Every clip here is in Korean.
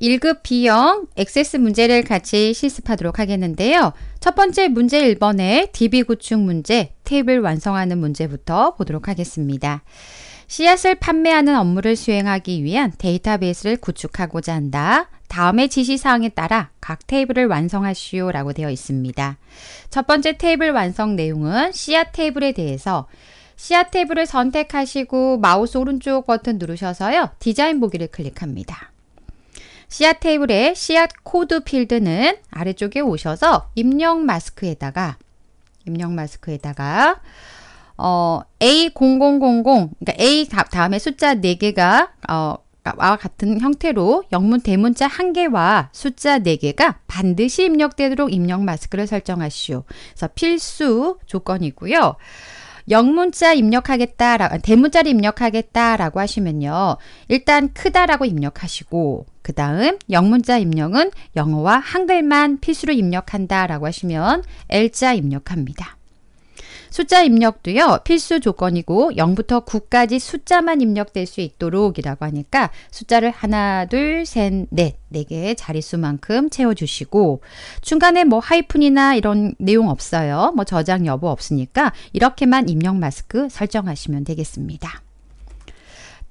1급 B형 액세스 문제를 같이 실습하도록 하겠는데요. 첫 번째 문제 1번의 DB 구축 문제, 테이블 완성하는 문제부터 보도록 하겠습니다. 씨앗을 판매하는 업무를 수행하기 위한 데이터베이스를 구축하고자 한다. 다음의 지시사항에 따라 각 테이블을 완성하시오 라고 되어 있습니다. 첫 번째 테이블 완성 내용은 씨앗 테이블에 대해서 씨앗 테이블을 선택하시고 마우스 오른쪽 버튼 누르셔서요. 디자인 보기를 클릭합니다. 씨앗 테이블에 씨앗 코드 필드는 아래쪽에 오셔서 입력 마스크에다가 입력 마스크에다가 어, A0000 그러니까 A 다음에 숫자 4개가 어, 와 같은 형태로 영문 대문자 1개와 숫자 4개가 반드시 입력되도록 입력 마스크를 설정하시오. 그래서 필수 조건이고요. 영문자 입력하겠다, 대문자를 입력하겠다라고 하시면요. 일단 크다라고 입력하시고 그 다음 영문자 입력은 영어와 한글만 필수로 입력한다 라고 하시면 L자 입력합니다. 숫자 입력도요. 필수 조건이고 0부터 9까지 숫자만 입력될 수 있도록이라고 하니까 숫자를 하나, 둘, 셋, 넷, 네개 자릿수만큼 채워주시고 중간에 뭐 하이픈이나 이런 내용 없어요. 뭐 저장 여부 없으니까 이렇게만 입력 마스크 설정하시면 되겠습니다.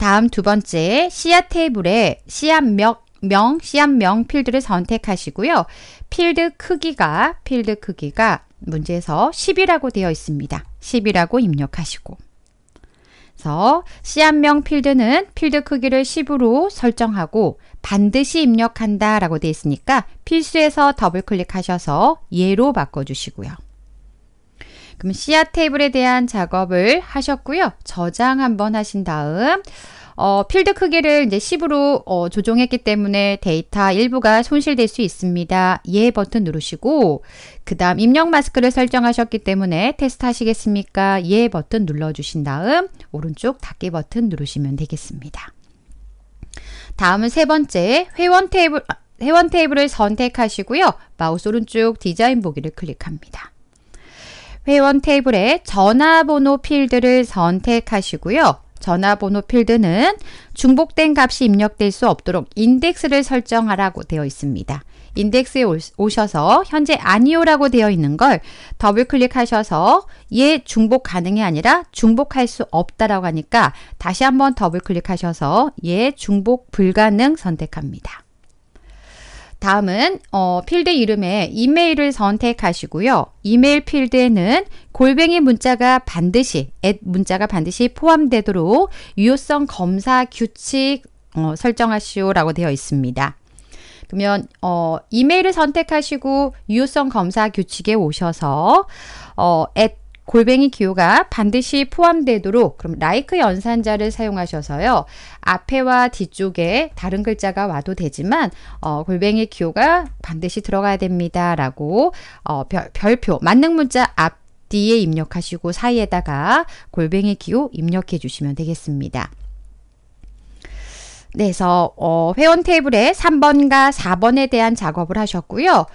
다음 두 번째 시앗 테이블에 시앗 명, 명 씨앗 명 필드를 선택하시고요. 필드 크기가 필드 크기가 문제에서 10이라고 되어 있습니다. 10이라고 입력하시고 그래서 씨앗명 필드는 필드 크기를 10으로 설정하고 반드시 입력한다 라고 되어 있으니까 필수에서 더블 클릭하셔서 예로 바꿔주시고요. 그럼 씨앗 테이블에 대한 작업을 하셨고요. 저장 한번 하신 다음 어, 필드 크기를 이제 10으로 어, 조정했기 때문에 데이터 일부가 손실될 수 있습니다. 예 버튼 누르시고 그 다음 입력 마스크를 설정하셨기 때문에 테스트 하시겠습니까? 예 버튼 눌러주신 다음 오른쪽 닫기 버튼 누르시면 되겠습니다. 다음은 세 번째 회원 테이블 아, 회원 테이블을 선택하시고요. 마우스 오른쪽 디자인 보기를 클릭합니다. 회원 테이블에 전화번호 필드를 선택하시고요. 전화번호 필드는 중복된 값이 입력될 수 없도록 인덱스를 설정하라고 되어 있습니다. 인덱스에 오셔서 현재 아니오라고 되어 있는 걸 더블 클릭하셔서 예 중복 가능이 아니라 중복할 수 없다라고 하니까 다시 한번 더블 클릭하셔서 예 중복 불가능 선택합니다. 다음은 어, 필드 이름에 이메일을 선택하시고요. 이메일 필드에는 골뱅이 문자가 반드시 a 문자가 반드시 포함되도록 유효성 검사 규칙 어, 설정하시오라고 되어 있습니다. 그러면 어, 이메일을 선택하시고 유효성 검사 규칙에 오셔서 어, a 골뱅이 기호가 반드시 포함되도록 그럼 라이크 like 연산자를 사용하셔서요. 앞에와 뒤쪽에 다른 글자가 와도 되지만 어, 골뱅이 기호가 반드시 들어가야 됩니다. 라고 어, 별, 별표 만능 문자 앞 뒤에 입력하시고 사이에다가 골뱅이 기호 입력해 주시면 되겠습니다. 네, 그래서 어, 회원 테이블에 3번과 4번에 대한 작업을 하셨고요.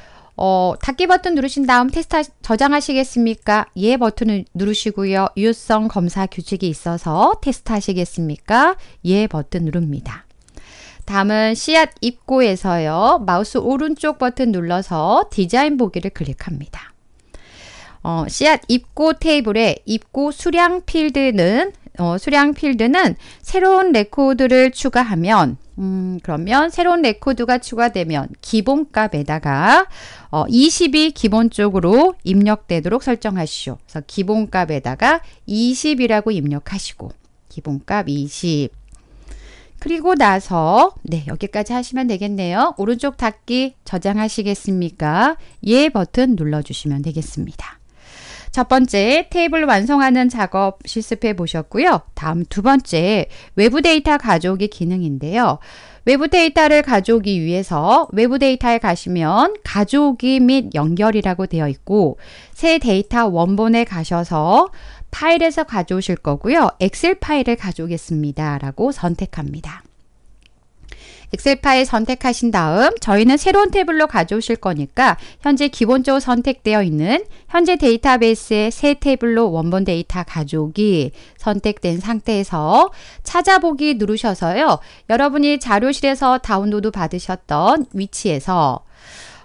어, 닫기 버튼 누르신 다음 테스트 저장하시겠습니까? 예 버튼을 누르시고요. 유효성 검사 규칙이 있어서 테스트 하시겠습니까? 예 버튼 누릅니다. 다음은 씨앗 입고에서요. 마우스 오른쪽 버튼 눌러서 디자인 보기를 클릭합니다. 어, 씨앗 입고 테이블에 입고 수량 필드는 어, 수량 필드는 새로운 레코드를 추가하면 음, 그러면 새로운 레코드가 추가되면 기본값에다가 어, 20이 기본적으로 입력되도록 설정하시오. 그래서 기본값에다가 20이라고 입력하시고 기본값 20 그리고 나서 네 여기까지 하시면 되겠네요. 오른쪽 닫기 저장하시겠습니까? 예 버튼 눌러주시면 되겠습니다. 첫 번째, 테이블 완성하는 작업 실습해 보셨고요. 다음 두 번째, 외부 데이터 가져오기 기능인데요. 외부 데이터를 가져오기 위해서 외부 데이터에 가시면 가져오기 및 연결이라고 되어 있고 새 데이터 원본에 가셔서 파일에서 가져오실 거고요. 엑셀 파일을 가져오겠습니다. 라고 선택합니다. 엑셀 파일 선택하신 다음 저희는 새로운 탭블로 가져오실 거니까 현재 기본적으로 선택되어 있는 현재 데이터베이스의 새탭블로 원본 데이터 가져오기 선택된 상태에서 찾아보기 누르셔서요. 여러분이 자료실에서 다운로드 받으셨던 위치에서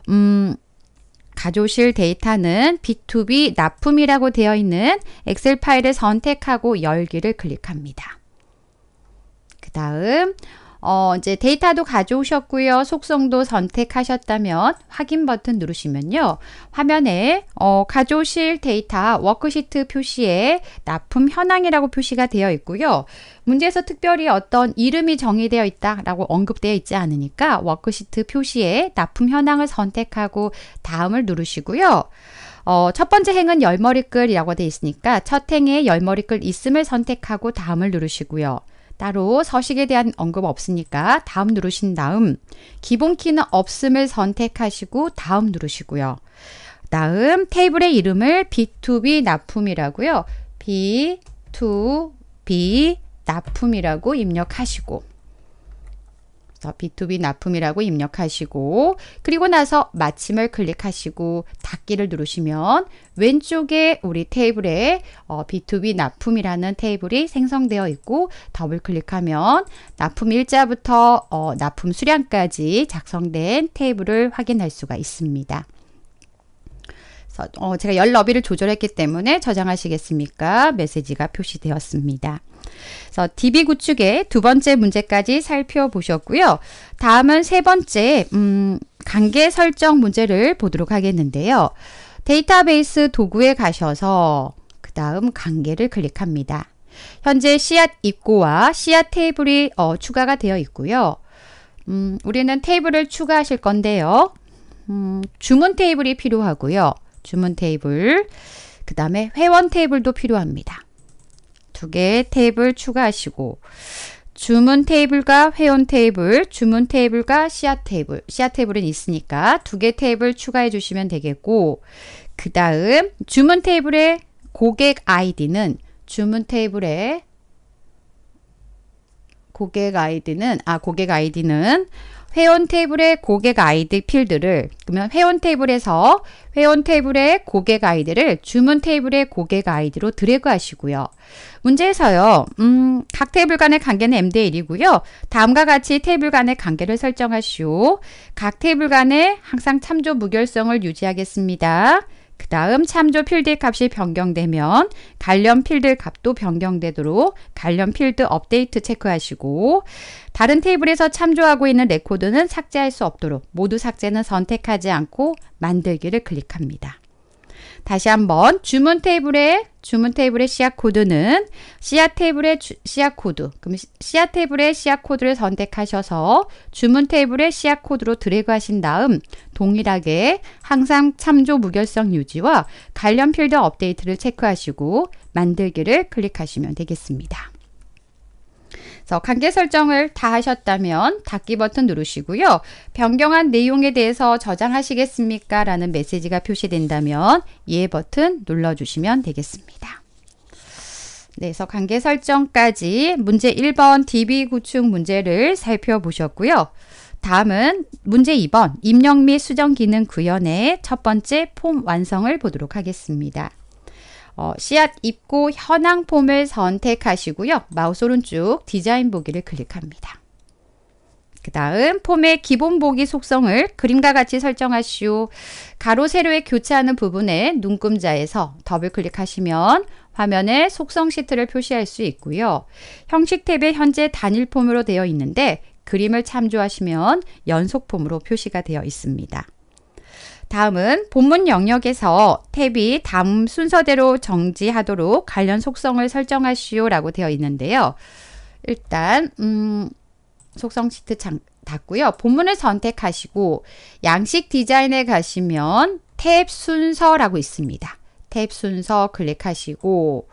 음, 가져오실 데이터는 B2B 납품이라고 되어 있는 엑셀 파일을 선택하고 열기를 클릭합니다. 그 다음 어, 이제 데이터도 가져오셨고요. 속성도 선택하셨다면 확인 버튼 누르시면요. 화면에 어, 가져오실 데이터 워크시트 표시에 납품 현황이라고 표시가 되어 있고요. 문제에서 특별히 어떤 이름이 정의되어 있다라고 언급되어 있지 않으니까 워크시트 표시에 납품 현황을 선택하고 다음을 누르시고요. 어, 첫 번째 행은 열머리글이라고 되어 있으니까 첫 행에 열머리글 있음을 선택하고 다음을 누르시고요. 따로 서식에 대한 언급 없으니까 다음 누르신 다음 기본 키는 없음을 선택하시고 다음 누르시고요. 다음 테이블의 이름을 B2B 납품이라고요. B2B 납품이라고 입력하시고 그래서 B2B 납품이라고 입력하시고 그리고 나서 마침을 클릭하시고 닫기를 누르시면 왼쪽에 우리 테이블에 B2B 어, 납품이라는 테이블이 생성되어 있고 더블 클릭하면 납품 일자부터 어, 납품 수량까지 작성된 테이블을 확인할 수가 있습니다. 어, 제가 열 너비를 조절했기 때문에 저장하시겠습니까? 메시지가 표시되었습니다. 그래서 DB 구축의 두 번째 문제까지 살펴보셨고요. 다음은 세 번째 음, 관계 설정 문제를 보도록 하겠는데요. 데이터베이스 도구에 가셔서 그 다음 관계를 클릭합니다. 현재 씨앗 입고와 씨앗 테이블이 어, 추가가 되어 있고요. 음, 우리는 테이블을 추가하실 건데요. 음, 주문 테이블이 필요하고요. 주문 테이블, 그 다음에 회원 테이블도 필요합니다. 두 개의 테이블 추가하시고 주문 테이블과 회원 테이블, 주문 테이블과 씨앗 테이블, 씨앗 테이블은 있으니까 두 개 테이블 추가해 주시면 되겠고 그 다음 주문 테이블의 고객 아이디는 주문 테이블의 고객 아이디는 아 고객 아이디는 회원 테이블의 고객 아이디 필드를 그러면 회원 테이블에서 회원 테이블의 고객 아이디를 주문 테이블의 고객 아이디로 드래그 하시고요. 문제에서요. 음, 각 테이블 간의 관계는 m 대 1이고요. 다음과 같이 테이블 간의 관계를 설정하시오. 각 테이블 간에 항상 참조 무결성을 유지하겠습니다. 그 다음 참조 필드 값이 변경되면 관련 필드 값도 변경되도록 관련 필드 업데이트 체크하시고 다른 테이블에서 참조하고 있는 레코드는 삭제할 수 없도록 모두 삭제는 선택하지 않고 만들기를 클릭합니다. 다시 한번 주문 테이블에 주문 테이블의 시앗 코드는 씨앗 테이블의 주, 씨앗 코드. 그럼 씨앗 테이블의 씨앗 코드를 선택하셔서 주문 테이블의 시앗 코드로 드래그 하신 다음 동일하게 항상 참조 무결성 유지와 관련 필드 업데이트를 체크하시고 만들기를 클릭하시면 되겠습니다. 그래서 관계 설정을 다 하셨다면 닫기 버튼 누르시고요. 변경한 내용에 대해서 저장하시겠습니까? 라는 메시지가 표시된다면 예 버튼 눌러주시면 되겠습니다. 네, 그래서 관계 설정까지 문제 1번 DB 구축 문제를 살펴보셨고요. 다음은 문제 2번 입력 및 수정 기능 구현의 첫 번째 폼 완성을 보도록 하겠습니다. 어, 씨앗 입고 현황 폼을 선택하시고요. 마우스 오른쪽 디자인 보기를 클릭합니다. 그 다음 폼의 기본 보기 속성을 그림과 같이 설정하시오. 가로 세로에 교차하는 부분에 눈금자에서 더블 클릭하시면 화면에 속성 시트를 표시할 수 있고요. 형식 탭에 현재 단일 폼으로 되어 있는데 그림을 참조하시면 연속 폼으로 표시가 되어 있습니다. 다음은 본문 영역에서 탭이 다음 순서대로 정지하도록 관련 속성을 설정하시오 라고 되어 있는데요. 일단 음, 속성 시트 창, 닫고요. 본문을 선택하시고 양식 디자인에 가시면 탭 순서라고 있습니다. 탭 순서 클릭하시고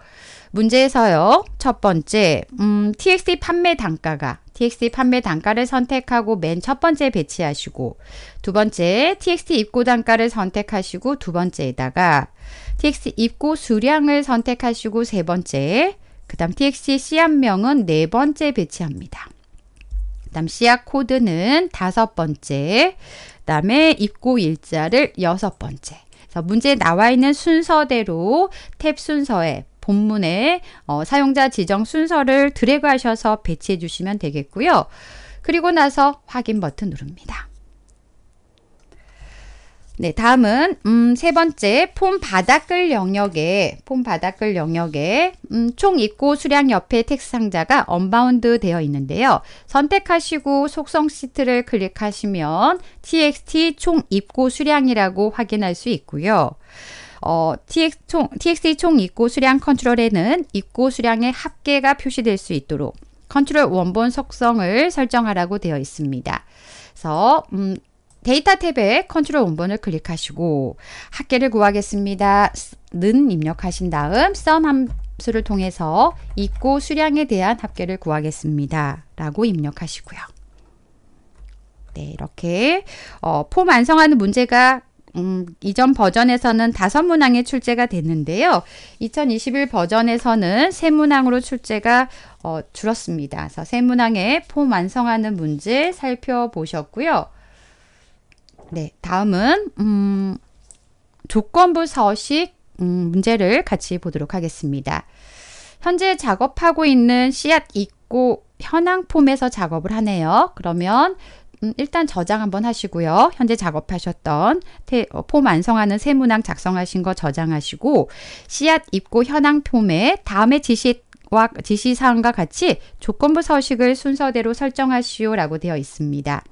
문제에서요. 첫 번째, 음, TXT 판매 단가가 TXT 판매 단가를 선택하고 맨 첫 번째 배치하시고 두 번째 TXT 입고 단가를 선택하시고 두 번째에다가 TXT 입고 수량을 선택하시고 세 번째 그 다음 TXT 씨앗명은 네 번째 배치합니다. 그 다음 씨앗 코드는 다섯 번째 그 다음에 입고 일자를 여섯 번째 문제 나와 있는 순서대로 탭 순서에 본문에 어, 사용자 지정 순서를 드래그하셔서 배치해 주시면 되겠고요. 그리고 나서 확인 버튼 누릅니다. 네, 다음은 음, 세 번째 폼 바닥글 영역에 폼 바닥글 영역에 음, 총 입고 수량 옆에 텍스 상자가 언바운드 되어 있는데요. 선택하시고 속성 시트를 클릭하시면 txt 총 입고 수량이라고 확인할 수 있고요. 어, TX 총, TXT 총 입고 수량 컨트롤에는 입고 수량의 합계가 표시될 수 있도록 컨트롤 원본 속성을 설정하라고 되어 있습니다. 그래서 음, 데이터 탭에 컨트롤 원본을 클릭하시고 합계를 구하겠습니다. 는 입력하신 다음 썸 함수를 통해서 입고 수량에 대한 합계를 구하겠습니다. 라고 입력하시고요. 네, 이렇게 어, 폼 완성하는 문제가 음, 이전 버전에서는 다섯 문항에 출제가 됐는데요. 2021 버전에서는 세 문항으로 출제가 어, 줄었습니다. 그래서 세 문항에 폼 완성하는 문제 살펴보셨고요. 네, 다음은 음, 조건부 서식 음, 문제를 같이 보도록 하겠습니다. 현재 작업하고 있는 씨앗 있고 현황 폼에서 작업을 하네요. 그러면 음, 일단 저장 한번 하시고요. 현재 작업하셨던 테, 어, 폼 완성하는 새 문항 작성하신 거 저장하시고 씨앗 입고 현황 폼에 다음에 지시 와 지시사항과 같이 조건부 서식을 순서대로 설정하시오라고 되어 있습니다.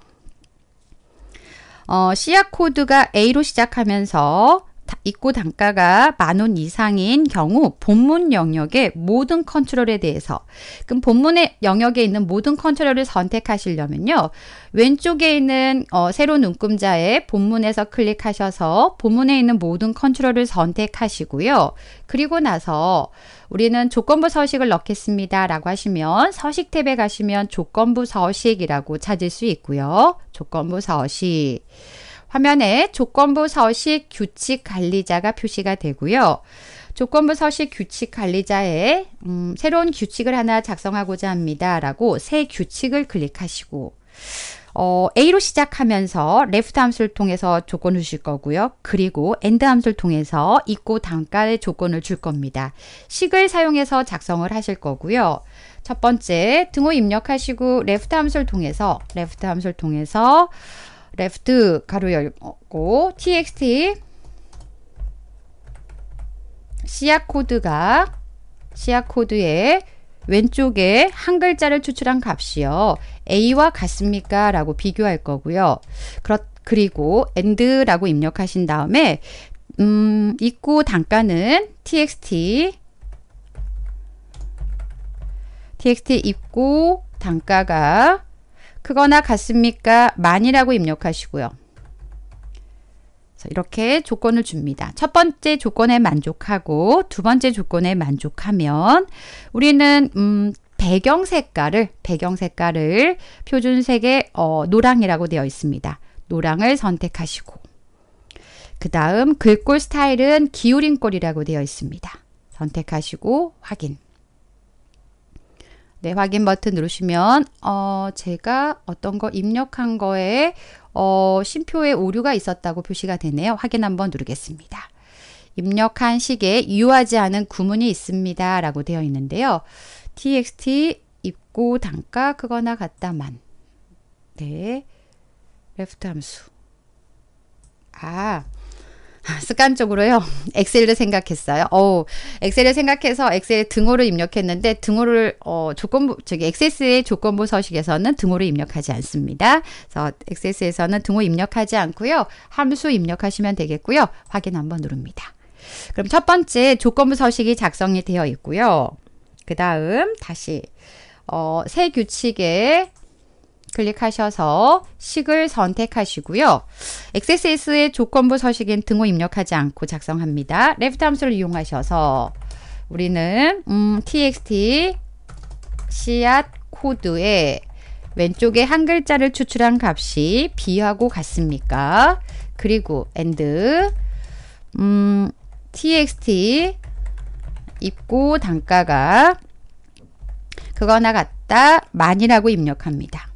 어, 씨앗 코드가 A로 시작하면서 입고 단가가 만 원 이상인 경우 본문 영역의 모든 컨트롤에 대해서 그럼 본문의 영역에 있는 모든 컨트롤을 선택하시려면요. 왼쪽에 있는 어, 새로운 눈금자에 본문에서 클릭하셔서 본문에 있는 모든 컨트롤을 선택하시고요. 그리고 나서 우리는 조건부 서식을 넣겠습니다 라고 하시면 서식 탭에 가시면 조건부 서식이라고 찾을 수 있고요. 조건부 서식 화면에 조건부 서식 규칙 관리자가 표시가 되고요. 조건부 서식 규칙 관리자에 음, 새로운 규칙을 하나 작성하고자 합니다. 라고 새 규칙을 클릭하시고 어, A로 시작하면서 left 함수를 통해서 조건 주실 거고요. 그리고 end 함수를 통해서 있고 단가의 조건을 줄 겁니다. 식을 사용해서 작성을 하실 거고요. 첫 번째 등호 입력하시고 left 함수를 통해서 left 함수를 통해서 left 가로 열고 txt 시약 코드가 시약 코드의 왼쪽에 한 글자를 추출한 값이요. A와 같습니까? 라고 비교할 거고요. 그렇, 그리고 and라고 입력하신 다음에 음, 입구 단가는 txt txt 입구 단가가 그거나 같습니까? 만이라고 입력하시고요. 이렇게 조건을 줍니다. 첫 번째 조건에 만족하고 두 번째 조건에 만족하면 우리는 음, 배경 색깔을 배경 색깔을 표준색의 어, 노랑이라고 되어 있습니다. 노랑을 선택하시고 그 다음 글꼴 스타일은 기울임 꼴이라고 되어 있습니다. 선택하시고 확인 네, 확인 버튼 누르시면 어, 제가 어떤 거 입력한 거에 어, 심표에 오류가 있었다고 표시가 되네요. 확인 한번 누르겠습니다. 입력한 식에 이유하지 않은 구문이 있습니다. 라고 되어 있는데요. txt 입고 단가 크거나 같다만 네, 레프트 함수 아, 습관적으로요. 엑셀을 생각했어요. 어 엑셀을 생각해서 엑셀 등호를 입력했는데 등호를 어, 조건부 저기 엑세스의 조건부 서식에서는 등호를 입력하지 않습니다. 그래서 엑세스에서는 등호 입력하지 않고요. 함수 입력하시면 되겠고요. 확인 한번 누릅니다. 그럼 첫 번째 조건부 서식이 작성이 되어 있고요. 그 다음 다시 어, 새 규칙에 클릭하셔서 식을 선택하시고요. XSS의 조건부 서식인 등호 입력하지 않고 작성합니다. l e f 함수를 이용하셔서 우리는 음, txt 씨앗 코드에 왼쪽에 한 글자를 추출한 값이 b하고 같습니까? 그리고 and 음, txt 입고 단가가 그거나 같다 만이라고 입력합니다.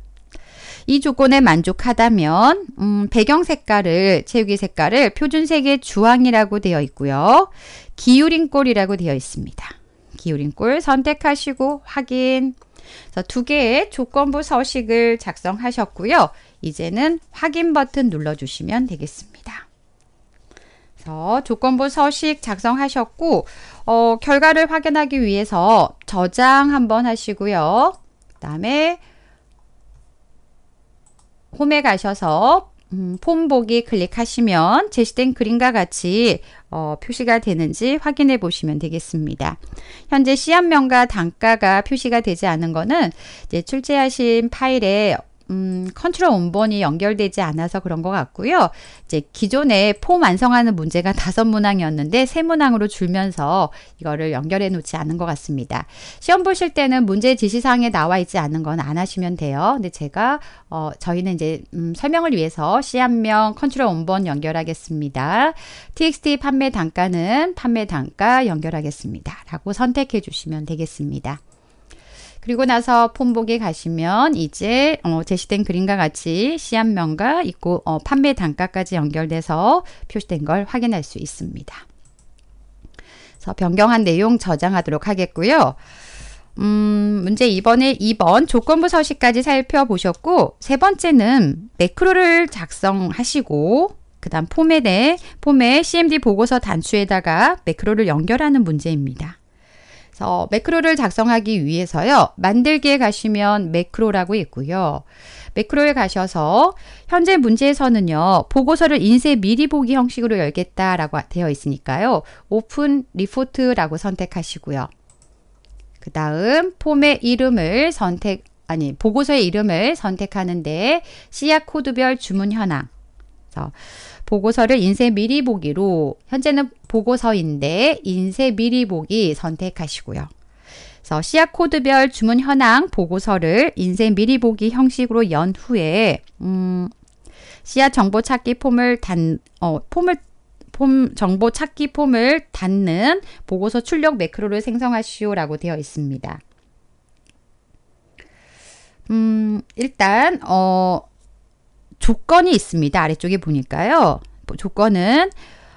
이 조건에 만족하다면 음, 배경 색깔을 채우기 색깔을 표준색의 주황이라고 되어 있고요. 기울임 꼴이라고 되어 있습니다. 기울임꼴 선택하시고 확인. 두 개의 조건부 서식을 작성하셨고요. 이제는 확인 버튼 눌러주시면 되겠습니다. 그래서 조건부 서식 작성하셨고 어, 결과를 확인하기 위해서 저장 한번 하시고요. 그 다음에 홈에 가셔서 음, 폼 보기 클릭하시면 제시된 그림과 같이 어, 표시가 되는지 확인해 보시면 되겠습니다. 현재 씨앗명과 단가가 표시가 되지 않은 것은 출제하신 파일에 음, 컨트롤 원본이 연결되지 않아서 그런 것 같고요. 이제 기존에 폼 완성하는 문제가 다섯 문항이었는데 세 문항으로 줄면서 이거를 연결해 놓지 않은 것 같습니다. 시험 보실 때는 문제 지시사항에 나와 있지 않은 건 안 하시면 돼요. 근데 제가 어, 저희는 이제 음, 설명을 위해서 시 한 명 컨트롤 원본 연결하겠습니다. TXT 판매 단가는 판매 단가 연결하겠습니다. 라고 선택해 주시면 되겠습니다. 그리고 나서 폰복에 가시면 이제 어, 제시된 그림과 같이 시안명과 있고 어, 판매 단가까지 연결돼서 표시된 걸 확인할 수 있습니다. 그래서 변경한 내용 저장하도록 하겠고요. 음, 문제 2번에 2번 조건부 서식까지 살펴보셨고 세 번째는 매크로를 작성하시고 그 다음 포맷에 폼에 CMD 보고서 단추에다가 매크로를 연결하는 문제입니다. 그래서 매크로를 작성하기 위해서요. 만들기에 가시면 매크로라고 있고요. 매크로에 가셔서 현재 문제에서는요. 보고서를 인쇄 미리 보기 형식으로 열겠다라고 되어 있으니까요. 오픈 리포트라고 선택하시고요. 그 다음 폼의 이름을 선택 아니 보고서의 이름을 선택하는데 시약 코드별 주문 현황 보고서를 인쇄 미리 보기로 현재는 보고서인데 인쇄 미리 보기 선택하시고요. 그래서 씨앗 코드별 주문 현황 보고서를 인쇄 미리 보기 형식으로 연 후에 음, 씨앗 정보 찾기 폼을 단 어, 폼을 폼 정보 찾기 폼을 닫는 보고서 출력 매크로를 생성하시오라고 되어 있습니다. 음, 일단 어 조건이 있습니다. 아래쪽에 보니까요. 뭐 조건은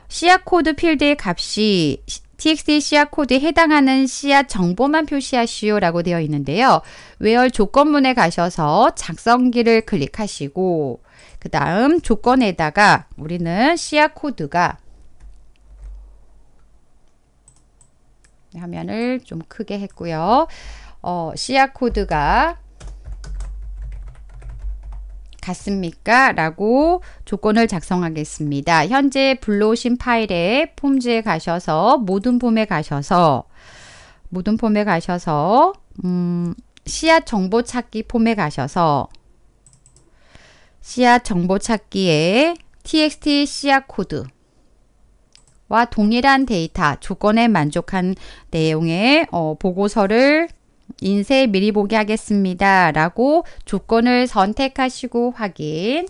씨앗 코드 필드의 값이 txt 씨앗 코드에 해당하는 씨앗 정보만 표시하시오라고 되어 있는데요. 외열 조건문에 가셔서 작성기를 클릭하시고 그 다음 조건에다가 우리는 씨앗 코드가 화면을 좀 크게 했고요. 어, 씨앗 코드가 같습니까? 라고 조건을 작성하겠습니다. 현재 불러오신 파일에 폼즈에 가셔서 모든 폼에 가셔서 모든 폼에 가셔서 음, 씨앗 정보 찾기 폼에 가셔서 씨앗 정보 찾기에 txt 씨앗 코드 와 동일한 데이터 조건에 만족한 내용의 어, 보고서를 인쇄 미리 보기 하겠습니다. 라고 조건을 선택하시고 확인.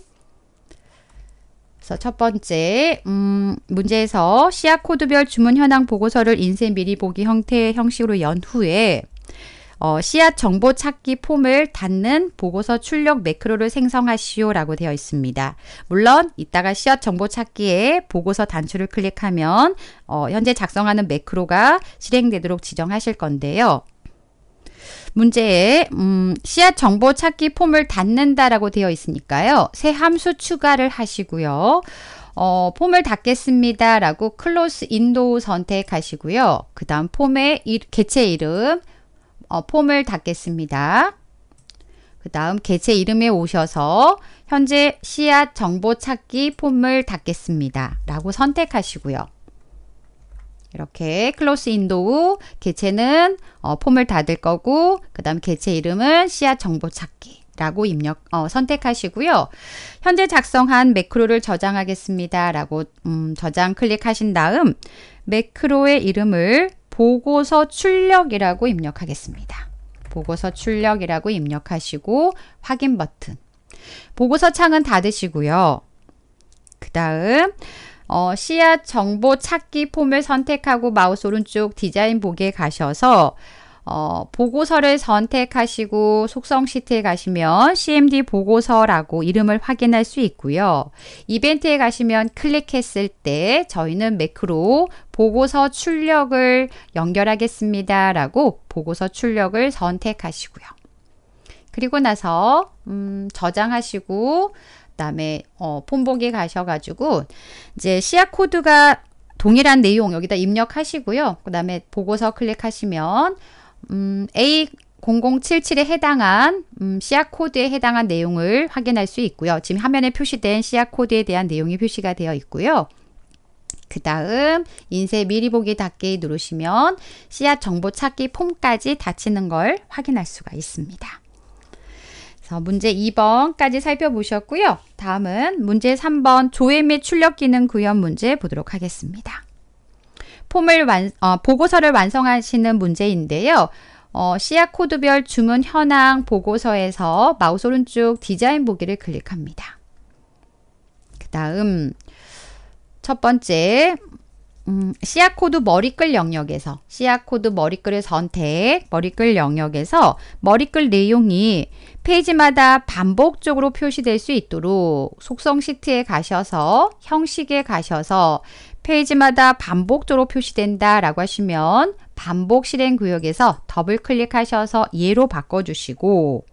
그래서 첫 번째 음, 문제에서 시약 코드별 주문 현황 보고서를 인쇄 미리 보기 형태의 형식으로 연 후에 어, 씨앗 정보 찾기 폼을 닫는 보고서 출력 매크로를 생성하시오 라고 되어 있습니다. 물론 이따가 씨앗 정보 찾기에 보고서 단추를 클릭하면 어, 현재 작성하는 매크로가 실행되도록 지정하실 건데요. 문제에 음, 씨앗 정보 찾기 폼을 닫는다라고 되어 있으니까요. 새 함수 추가를 하시고요. 어, 폼을 닫겠습니다. 라고 c l 클로스 인도 선택하시고요. 그 다음 폼의 일, 개체 이름, 어, 폼을 닫겠습니다. 그 다음 개체 이름에 오셔서 현재 씨앗 정보 찾기 폼을 닫겠습니다. 라고 선택하시고요. 이렇게 클로스 인도우 개체는 어, 폼을 닫을 거고 그 다음 개체 이름은 씨앗 정보 찾기 라고 입력 어, 선택하시고요. 현재 작성한 매크로를 저장하겠습니다. 라고 음, 저장 클릭하신 다음 매크로의 이름을 보고서 출력이라고 입력하겠습니다. 보고서 출력이라고 입력하시고 확인 버튼 보고서 창은 닫으시고요. 그 다음 어, 씨앗 정보 찾기 폼을 선택하고 마우스 오른쪽 디자인 보기에 가셔서 어, 보고서를 선택하시고 속성 시트에 가시면 CMD 보고서라고 이름을 확인할 수 있고요. 이벤트에 가시면 클릭했을 때 저희는 매크로 보고서 출력을 연결하겠습니다. 라고 보고서 출력을 선택하시고요. 그리고 나서 음, 저장하시고 그다음에 어, 폰복에 가셔가지고 이제 시약 코드가 동일한 내용 여기다 입력하시고요. 그다음에 보고서 클릭하시면 음, A 0077에 해당한 음, 시약 코드에 해당한 내용을 확인할 수 있고요. 지금 화면에 표시된 시약 코드에 대한 내용이 표시가 되어 있고요. 그 다음 인쇄 미리 보기 닫기 누르시면 씨앗 정보 찾기 폼까지 닫히는 걸 확인할 수가 있습니다. 문제 2번까지 살펴보셨고요. 다음은 문제 3번 조회 및 출력 기능 구현 문제 보도록 하겠습니다. 폼을 완, 어, 보고서를 완성하시는 문제인데요. 어, 씨앗 코드별 주문 현황 보고서에서 마우스 오른쪽 디자인 보기를 클릭합니다. 그 다음 첫 번째 음, 시아코드 머리글 영역에서 시아코드 머리글을 선택 머리글 영역에서 머리글 내용이 페이지마다 반복적으로 표시될 수 있도록 속성 시트에 가셔서 형식에 가셔서 페이지마다 반복적으로 표시된다 라고 하시면 반복 실행 구역에서 더블 클릭하셔서 예로 바꿔주시고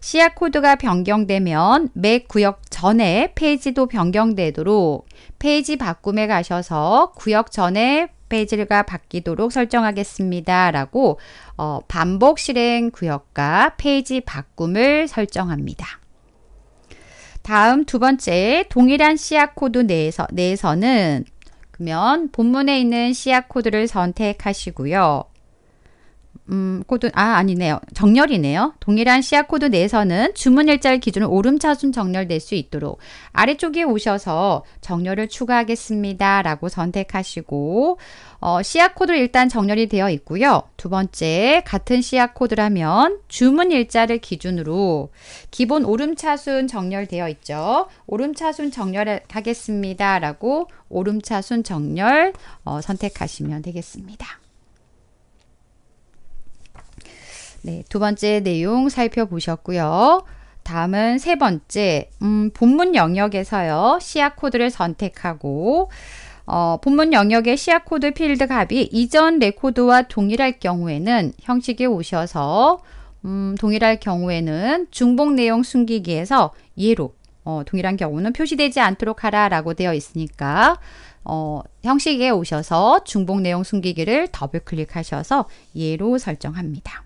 씨앗 코드가 변경되면 맥 구역 전에 페이지도 변경되도록 페이지 바꿈에 가셔서 구역 전에 페이지가 바뀌도록 설정하겠습니다. 라고 어, 반복 실행 구역과 페이지 바꿈을 설정합니다. 다음 두 번째 동일한 씨앗 코드 내에서, 내에서는 그러면 본문에 있는 씨앗 코드를 선택하시고요. 음, 코드, 아, 아니네요. 정렬이네요. 동일한 시야 코드 내에서는 주문 일자를 기준으로 오름차순 정렬될 수 있도록 아래쪽에 오셔서 정렬을 추가하겠습니다. 라고 선택하시고, 어, 시야 코드로 일단 정렬이 되어 있고요. 두 번째, 같은 시야 코드라면 주문 일자를 기준으로 기본 오름차순 정렬되어 있죠. 오름차순 정렬하겠습니다. 라고 오름차순 정렬 어, 선택하시면 되겠습니다. 네, 두 번째 내용 살펴보셨고요. 다음은 세 번째, 음, 본문 영역에서요. 시약 코드를 선택하고 어, 본문 영역의 시약 코드 필드 값이 이전 레코드와 동일할 경우에는 형식에 오셔서 음, 동일할 경우에는 중복 내용 숨기기에서 예로 어, 동일한 경우는 표시되지 않도록 하라 라고 되어 있으니까 어, 형식에 오셔서 중복 내용 숨기기를 더블 클릭하셔서 예로 설정합니다.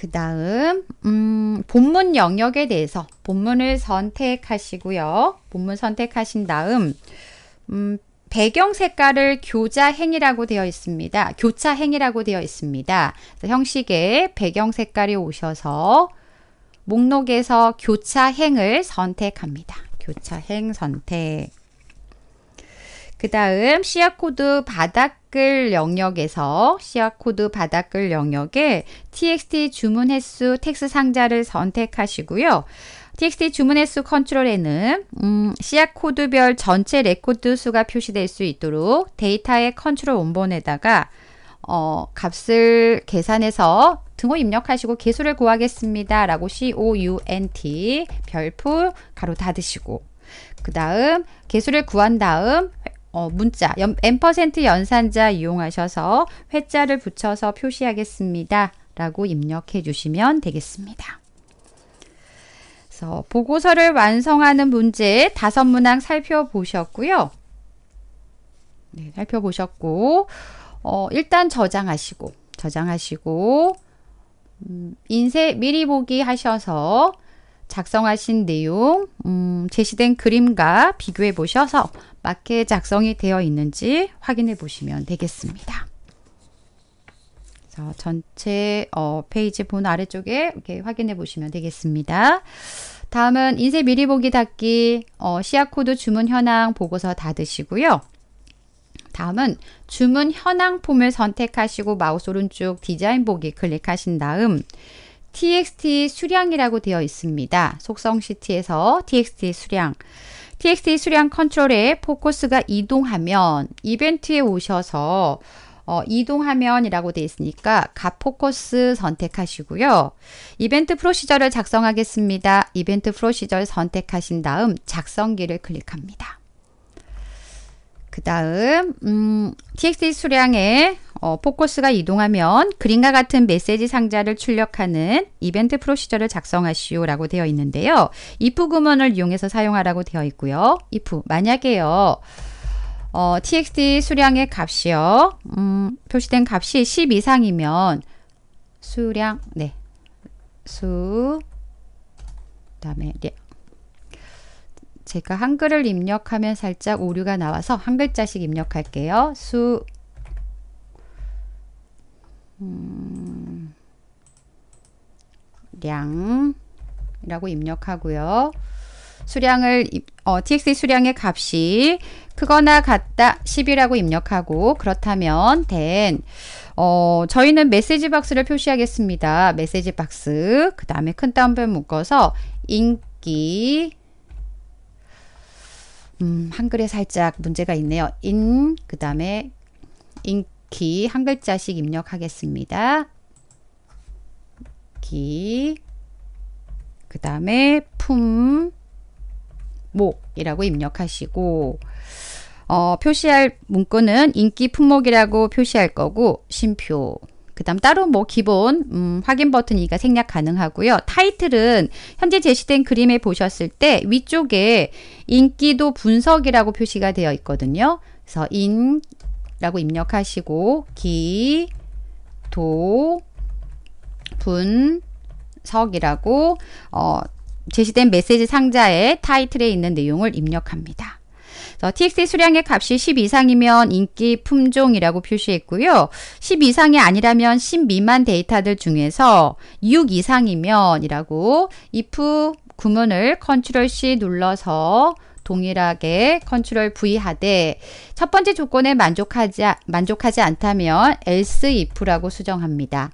그 다음 음, 본문 영역에 대해서 본문을 선택하시고요. 본문 선택하신 다음 음, 배경 색깔을 교자행이라고 되어 있습니다. 교차행이라고 되어 있습니다. 형식의 배경 색깔이 오셔서 목록에서 교차행을 선택합니다. 교차행 선택. 그 다음 시야코드 바닥 바닥글 영역에서 시아 코드 바닥글 영역에 txt 주문 횟수 텍스 상자를 선택하시고요. txt 주문 횟수 컨트롤에는 음, 시약 코드별 전체 레코드 수가 표시될 수 있도록 데이터의 컨트롤 원본에다가 어, 값을 계산해서 등호 입력하시고 개수를 구하겠습니다. 라고 COUNT 별표 가로 닫으시고 그 다음 개수를 구한 다음 어, 문자 엠퍼센트 연산자 이용하셔서 회자를 붙여서 표시하겠습니다. 라고 입력해 주시면 되겠습니다. 그래서 보고서를 완성하는 문제 다섯 문항 살펴보셨고요. 네, 살펴보셨고 어, 일단 저장하시고 저장하시고 음, 인쇄 미리 보기 하셔서 작성하신 내용, 음, 제시된 그림과 비교해 보셔서 맞게 작성이 되어 있는지 확인해 보시면 되겠습니다. 그래서 전체 어, 페이지 본 아래쪽에 이렇게 확인해 보시면 되겠습니다. 다음은 인쇄 미리 보기 닫기 어, 시아코드 주문 현황 보고서 닫으시고요. 다음은 주문 현황 폼을 선택하시고 마우스 오른쪽 디자인 보기 클릭하신 다음 txt 수량이라고 되어 있습니다. 속성 시트에서 txt 수량 txt 수량 컨트롤에 포커스가 이동하면 이벤트에 오셔서 어, 이동하면이라고 되어 있으니까 값 포커스 선택하시고요. 이벤트 프로시저를 작성하겠습니다. 이벤트 프로시저를 선택하신 다음 작성기를 클릭합니다. 그 다음 음, txt 수량에 어, 포커스가 이동하면 그림과 같은 메시지 상자를 출력하는 이벤트 프로시저를 작성하시오라고 되어 있는데요. if 구문을 이용해서 사용하라고 되어 있고요. if 만약에요. 어, txt 수량의 값이요. 음, 표시된 값이 10 이상이면 수량 네. 수 그다음에 네. 제가 한글을 입력하면 살짝 오류가 나와서 한 글자씩 입력할게요. 수 음, 량이라고 입력하고요. 수량을 어, txt 수량의 값이 크거나 같다 10이라고 입력하고 그렇다면 된 어, 저희는 메시지 박스를 표시하겠습니다. 메시지 박스 그 다음에 큰 따옴표 묶어서 인기 음, 한글에 살짝 문제가 있네요. 인 그 다음에 인기 기한 글자씩 입력하겠습니다. 기, 그 다음에 품, 목이라고 입력하시고, 어, 표시할 문구는 인기 품목이라고 표시할 거고, 심표. 그 다음 따로 뭐 기본 음, 확인 버튼 이가 생략 가능하고요. 타이틀은 현재 제시된 그림에 보셨을 때 위쪽에 인기도 분석이라고 표시가 되어 있거든요. 그래서 인, 라고 입력하시고 기, 도, 분, 석이라고 어, 제시된 메시지 상자의 타이틀에 있는 내용을 입력합니다. txt 수량의 값이 10 이상이면 인기 품종이라고 표시했고요. 10 이상이 아니라면 10 미만 데이터들 중에서 6 이상이면 이라고 if 구문을 컨트롤 C 눌러서 동일하게 컨트롤 V 하되 첫 번째 조건에 만족하지, 만족하지 않다면 else if라고 수정합니다.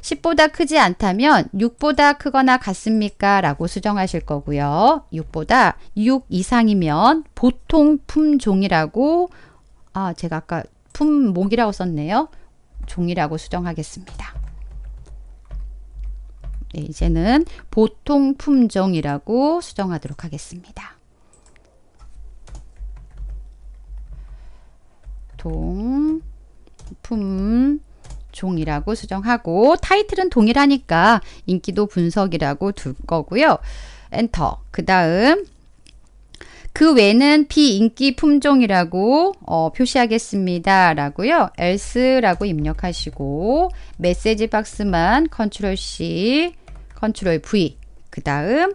10보다 크지 않다면 6보다 크거나 같습니까? 라고 수정하실 거고요. 6보다 6 이상이면 보통 품종이라고 아 제가 아까 품목이라고 썼네요. 종이라고 수정하겠습니다. 네, 이제는 보통 품종이라고 수정하도록 하겠습니다. 종, 품, 종이라고 수정하고 타이틀은 동일하니까 인기도 분석이라고 둘 거고요. 엔터. 그 다음 그 외는 비인기 품종이라고 어, 표시하겠습니다. 라고요. else라고 입력하시고 메시지 박스만 컨트롤 C, 컨트롤 V 그 다음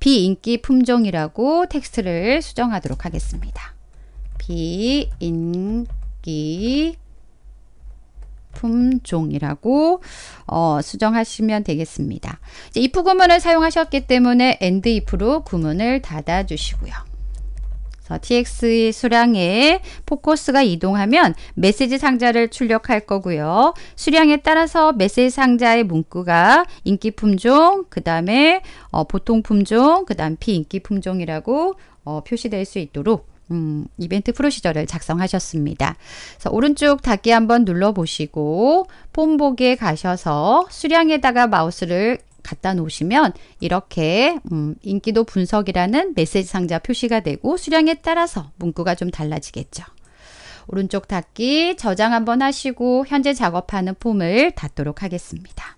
비인기 품종이라고 텍스트를 수정하도록 하겠습니다. 비인 식기 품종이라고 어, 수정하시면 되겠습니다. 이제 if 구문을 사용하셨기 때문에 and if로 구문을 닫아주시고요. 그래서 tx의 수량에 포커스가 이동하면 메시지 상자를 출력할 거고요. 수량에 따라서 메시지 상자의 문구가 인기 품종, 그 다음에 어, 보통 품종, 그 다음 비인기 품종이라고 어, 표시될 수 있도록 음, 이벤트 프로시저를 작성하셨습니다. 그래서 오른쪽 닫기 한번 눌러보시고 폼보기에 가셔서 수량에다가 마우스를 갖다 놓으시면 이렇게 음, 인기도 분석이라는 메시지 상자 표시가 되고 수량에 따라서 문구가 좀 달라지겠죠. 오른쪽 닫기 저장 한번 하시고 현재 작업하는 폼을 닫도록 하겠습니다.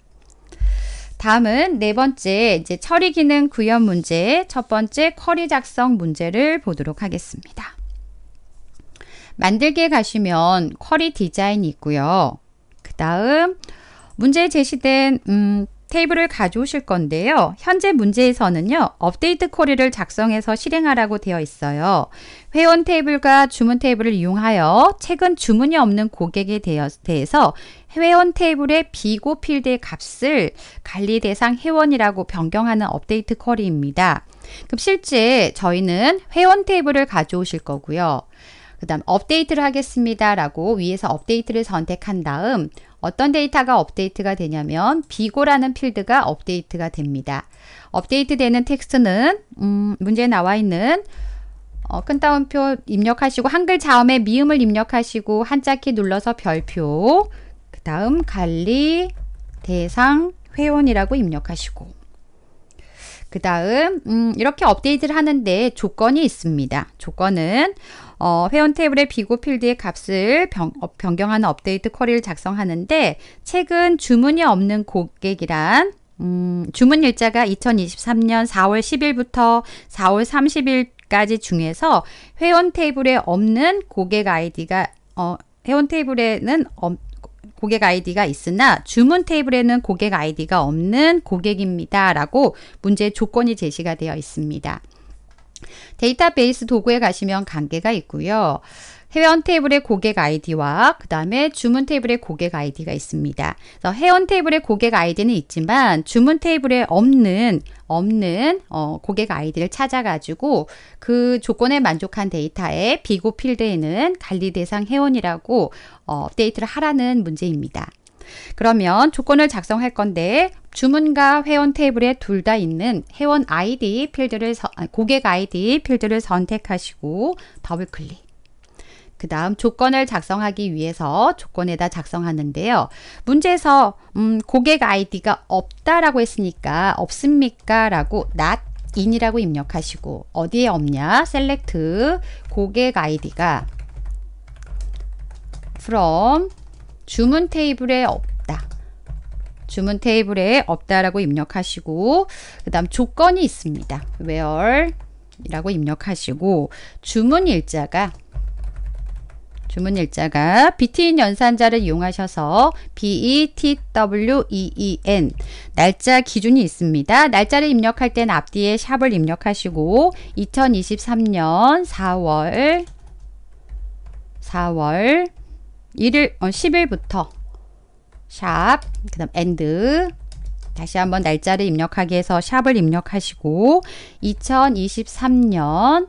다음은 네 번째 이제 처리 기능 구현 문제, 첫 번째 쿼리 작성 문제를 보도록 하겠습니다. 만들기에 가시면 쿼리 디자인이 있고요. 그 다음 문제에 제시된 음, 테이블을 가져오실 건데요. 현재 문제에서는요. 업데이트 쿼리를 작성해서 실행하라고 되어 있어요. 회원 테이블과 주문 테이블을 이용하여 최근 주문이 없는 고객에 대해서 회원 테이블의 비고 필드의 값을 관리 대상 회원이라고 변경하는 업데이트 쿼리입니다. 그럼 실제 저희는 회원 테이블을 가져오실 거고요. 그 다음 업데이트를 하겠습니다 라고 위에서 업데이트를 선택한 다음 어떤 데이터가 업데이트가 되냐면 비고라는 필드가 업데이트가 됩니다. 업데이트 되는 텍스트는 음, 문제에 나와 있는 어, 큰 따옴표 입력하시고 한글 자음의 미음을 입력하시고 한자키 눌러서 별표 그 다음 관리 대상 회원이라고 입력하시고 그 다음 음, 이렇게 업데이트를 하는데 조건이 있습니다. 조건은 어, 회원 테이블의 비고 필드의 값을 변, 어, 경하는 업데이트 쿼리를 작성하는데 최근 주문이 없는 고객이란 음, 주문 일자가 2023년 4월 10일부터 4월 30일까지 중에서 회원 테이블에 없는 고객 아이디가 어, 회원 테이블에는 고객 아이디가 있으나 주문 테이블에는 고객 아이디가 없는 고객입니다. 라고 문제 조건이 제시가 되어 있습니다. 데이터베이스 도구에 가시면 관계가 있고요. 회원 테이블의 고객 아이디와 그 다음에 주문 테이블의 고객 아이디가 있습니다. 그래서 회원 테이블의 고객 아이디는 있지만 주문 테이블에 없는 없는 어, 고객 아이디를 찾아가지고 그 조건에 만족한 데이터에 비고 필드에는 관리 대상 회원이라고 어, 업데이트를 하라는 문제입니다. 그러면 조건을 작성할 건데 주문과 회원 테이블에 둘 다 있는 회원 아이디 필드를 고객 아이디 필드를 선택하시고 더블 클릭. 그 다음 조건을 작성하기 위해서 조건에다 작성하는데요. 문제에서 음, 고객 아이디가 없다라고 했으니까 없습니까? 라고 not in이라고 입력하시고 어디에 없냐? select 고객 아이디가 from 주문 테이블에 없다. 주문 테이블에 없다라고 입력하시고 그 다음 조건이 있습니다. where 이라고 입력하시고 주문 일자가 주문 일자가 BTN 연산자를 이용하셔서 BETWEEN 날짜 기준이 있습니다. 날짜를 입력할 땐 앞뒤에 샵을 입력하시고 2023년 4월 4월 1일 어, 10일부터 샵 그다음 엔드 다시 한번 날짜를 입력하기 위해서 샵을 입력하시고 2023년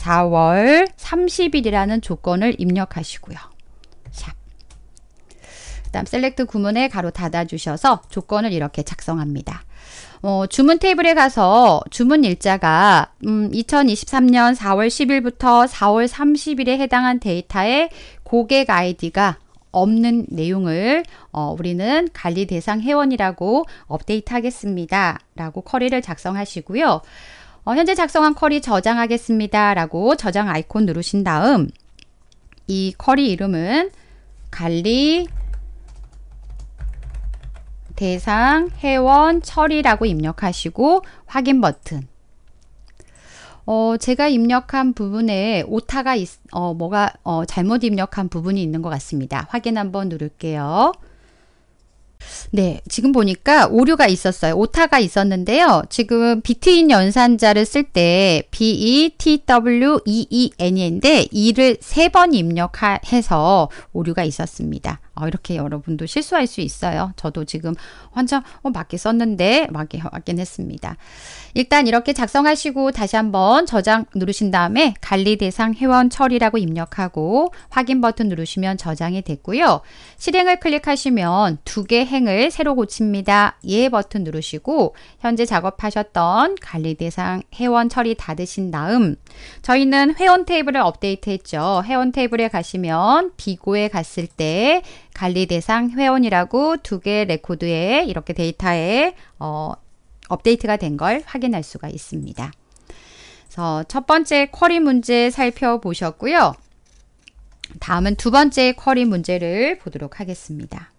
4월 30일이라는 조건을 입력하시고요. 샵. 그 다음 셀렉트 구문에 가로 닫아주셔서 조건을 이렇게 작성합니다. 어, 주문 테이블에 가서 주문 일자가 음, 2023년 4월 10일부터 4월 30일에 해당한 데이터에 고객 아이디가 없는 내용을 어, 우리는 관리 대상 회원이라고 업데이트 하겠습니다. 라고 커리를 작성하시고요. 어, 현재 작성한 쿼리 저장하겠습니다. 라고 저장 아이콘 누르신 다음 이 쿼리 이름은 관리 대상 회원 처리라고 입력하시고 확인 버튼 어, 제가 입력한 부분에 오타가 있, 어, 뭐가 어, 잘못 입력한 부분이 있는 것 같습니다. 확인 한번 누를게요. 네, 지금 보니까 오류가 있었어요. 오타가 있었는데요. 지금 비트인 연산자를 쓸 때 BETWEEN인데 2를 세 번 입력해서 오류가 있었습니다. 어, 이렇게 여러분도 실수할 수 있어요. 저도 지금 환자 어, 맞게 썼는데 맞게 맞긴 했습니다. 일단 이렇게 작성하시고 다시 한번 저장 누르신 다음에 관리 대상 회원 처리라고 입력하고 확인 버튼 누르시면 저장이 됐고요. 실행을 클릭하시면 두 개 행을 새로 고칩니다. 예 버튼 누르시고 현재 작업하셨던 관리 대상 회원 처리 닫으신 다음 저희는 회원 테이블을 업데이트했죠. 회원 테이블에 가시면 비고에 갔을 때 관리 대상 회원이라고 두개 레코드에 이렇게 데이터에 어, 업데이트가 된 걸 확인할 수가 있습니다. 그래서 첫 번째 쿼리 문제 살펴보셨고요. 다음은 두 번째 쿼리 문제를 보도록 하겠습니다.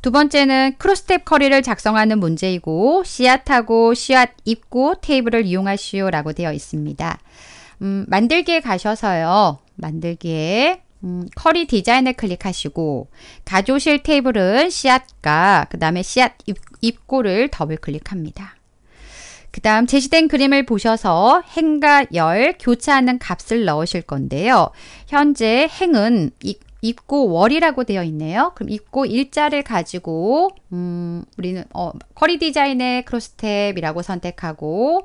두 번째는 크로스탭 커리를 작성하는 문제이고 씨앗하고 씨앗 입고 테이블을 이용하시오 라고 되어 있습니다. 음, 만들기에 가셔서요. 만들기에 음, 커리 디자인을 클릭하시고 가조실 테이블은 씨앗과 그 다음에 씨앗 입고를 더블 클릭합니다. 그 다음 제시된 그림을 보셔서 행과 열 교차하는 값을 넣으실 건데요. 현재 행은 입고 월이라고 되어 있네요. 그럼 입고 일자를 가지고 음, 우리는 어, 커리 디자인의 크로스탭이라고 선택하고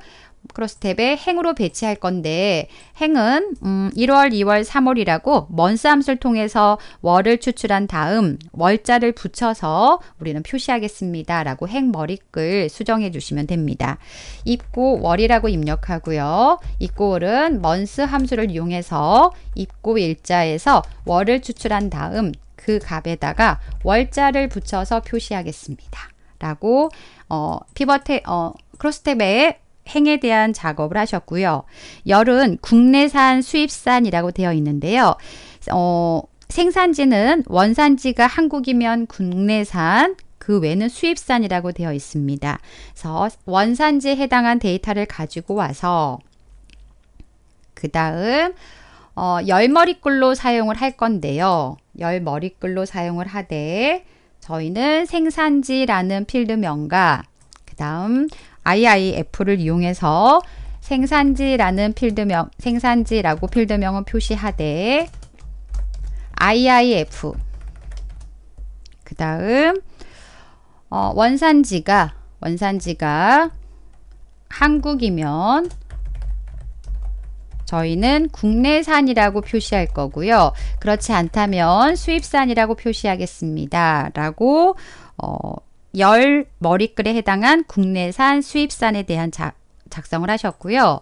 크로스탭에 행으로 배치할 건데 행은 음, 1월, 2월, 3월이라고 먼스함수를 통해서 월을 추출한 다음 월자를 붙여서 우리는 표시하겠습니다. 라고 행 머리글 수정해 주시면 됩니다. 입고 월이라고 입력하고요. 입고월은 먼스 함수를 이용해서 입고 일자에서 월을 추출한 다음 그 값에다가 월자를 붙여서 표시하겠습니다. 라고 어, 피벗 어, 크로스탭에 행에 대한 작업을 하셨고요. 열은 국내산, 수입산이라고 되어 있는데요. 어, 생산지는 원산지가 한국이면 국내산, 그 외는 수입산이라고 되어 있습니다. 그래서 원산지에 해당한 데이터를 가지고 와서 그 다음 어, 열머리글로 사용을 할 건데요. 열머리글로 사용을 하되 저희는 생산지라는 필드명과 그 다음 IIF를 이용해서 생산지라는 필드명, 생산지라고 필드명을 표시하되 IIF 그 다음 어, 원산지가 원산지가 한국이면 저희는 국내산이라고 표시할 거고요. 그렇지 않다면 수입산이라고 표시하겠습니다. 라고 어, 열 머리글에 해당한 국내산 수입산에 대한 자, 작성을 하셨고요.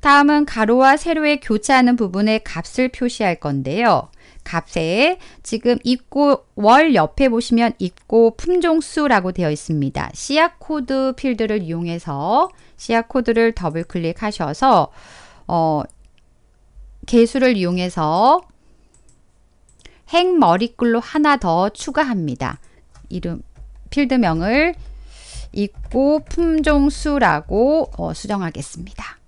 다음은 가로와 세로에 교차하는 부분의 값을 표시할 건데요. 값에 지금 입고 월 옆에 보시면 입고 품종수라고 되어 있습니다. 씨앗 코드 필드를 이용해서 씨앗 코드를 더블 클릭하셔서 어 개수를 이용해서 행 머리글로 하나 더 추가합니다. 이름 필드명을 있고 품종수라고 어, 수정하겠습니다.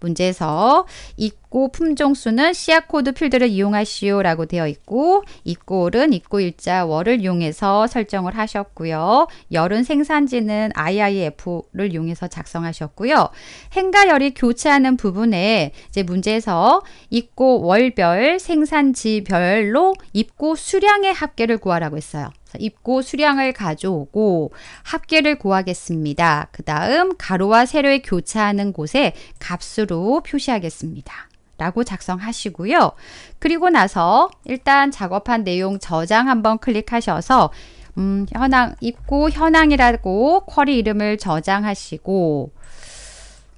문제에서 있고 있고 품종 수는 씨앗 코드 필드를 이용하시오라고 되어 있고 입골은 입고 일자 월을 이용해서 설정을 하셨고요. 열은 생산지는 IIF를 이용해서 작성하셨고요. 행과 열이 교차하는 부분에 이제 문제에서 입고 월별 생산지별로 입고 수량의 합계를 구하라고 했어요. 입고 수량을 가져오고 합계를 구하겠습니다. 그 다음 가로와 세로의 교차하는 곳에 값으로 표시하겠습니다. 라고 작성하시고요. 그리고 나서 일단 작업한 내용 저장 한번 클릭하셔서 음, 현황 입고 현황이라고 쿼리 이름을 저장하시고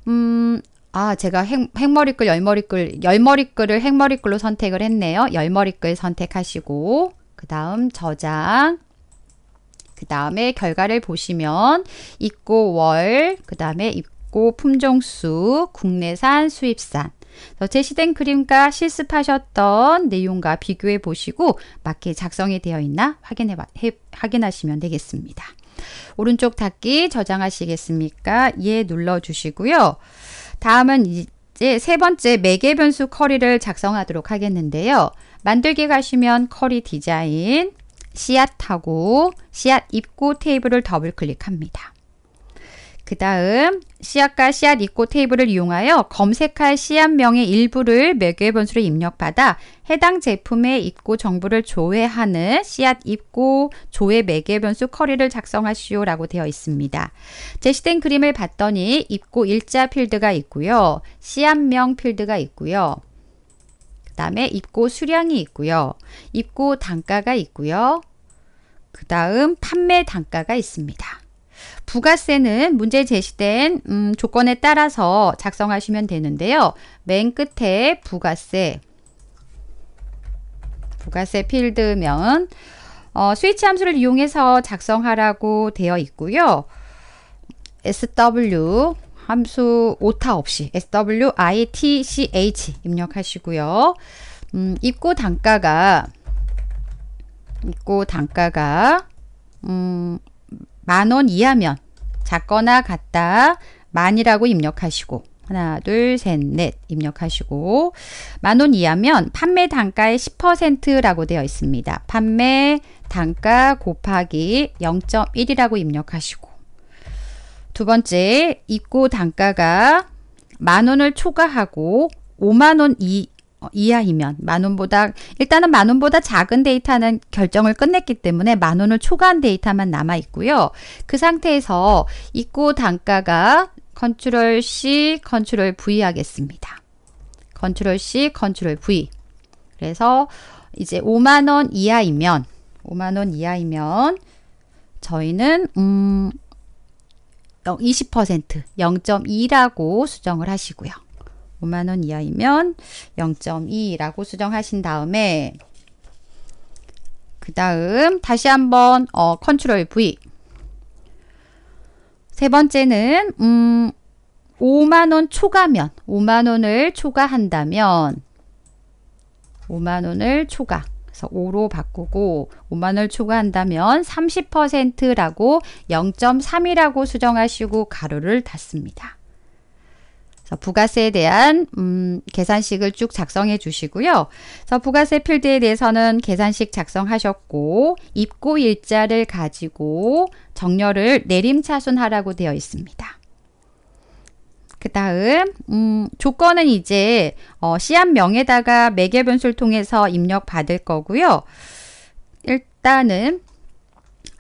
음, 아, 제가 행, 머리글 열머리글, 열머리글을 행머리글로 선택을 했네요. 열머리글 선택하시고, 그 다음 저장, 그 다음에 결과를 보시면, 입고 월, 그 다음에 입고 품종수, 국내산, 수입산, 제시된 그림과 실습하셨던 내용과 비교해 보시고 맞게 작성이 되어 있나 확인해, 해, 확인하시면 되겠습니다. 오른쪽 닫기 저장하시겠습니까? 예 눌러주시고요. 다음은 이제 세 번째 매개 변수 커리를 작성하도록 하겠는데요. 만들기 가시면 커리 디자인, 씨앗하고 씨앗 입고 테이블을 더블 클릭합니다. 그 다음 씨앗과 씨앗 입고 테이블을 이용하여 검색할 씨앗명의 일부를 매개 변수로 입력받아 해당 제품의 입고 정보를 조회하는 씨앗 입고 조회 매개 변수 커리를 작성하시오라고 되어 있습니다. 제시된 그림을 봤더니 입고 일자 필드가 있고요. 씨앗명 필드가 있고요. 그 다음에 입고 수량이 있고요. 입고 단가가 있고요. 그 다음 판매 단가가 있습니다. 부가세는 문제 제시된 음, 조건에 따라서 작성하시면 되는데요. 맨 끝에 부가세, 부가세 필드면 어, 스위치 함수를 이용해서 작성하라고 되어 있고요. SW 함수 오타 없이 SWITCH 입력하시고요. 음, 입고 단가가 입고 단가가 음, 만원 이하면 작거나 같다 만이라고 입력하시고 하나 둘 셋 넷 입력하시고 만 원 이하면 판매 단가의 10%라고 되어 있습니다. 판매 단가 곱하기 0.1이라고 입력하시고 두 번째 입고 단가가 만 원을 초과하고 5만 원 이, 어, 이하이면 만 원보다 일단은 만 원보다 작은 데이터는 결정을 끝냈기 때문에 만 원을 초과한 데이터만 남아 있고요. 그 상태에서 입고 단가가 컨트롤 C, 컨트롤 V 하겠습니다. 컨트롤 C, 컨트롤 V. 그래서 이제 5만 원 이하이면 5만 원 이하이면 저희는 음20% 0.2라고 어, 수정을 하시고요. 5만원 이하이면 0.2라고 수정하신 다음에 그 다음 다시 한번 어, 컨트롤 V 세 번째는 음, 5만원 초과면 5만원을 초과한다면 5만원을 초과 그래서 5로 바꾸고 5만원을 초과한다면 30%라고 0.3이라고 수정하시고 가로를 닫습니다. 그래서 부가세에 대한 음, 계산식을 쭉 작성해 주시고요. 그래서 부가세 필드에 대해서는 계산식 작성하셨고 입고 일자를 가지고 정렬을 내림차순하라고 되어 있습니다. 그 다음 음, 조건은 이제 어, 시합명에다가 매개변수를 통해서 입력 받을 거고요. 일단은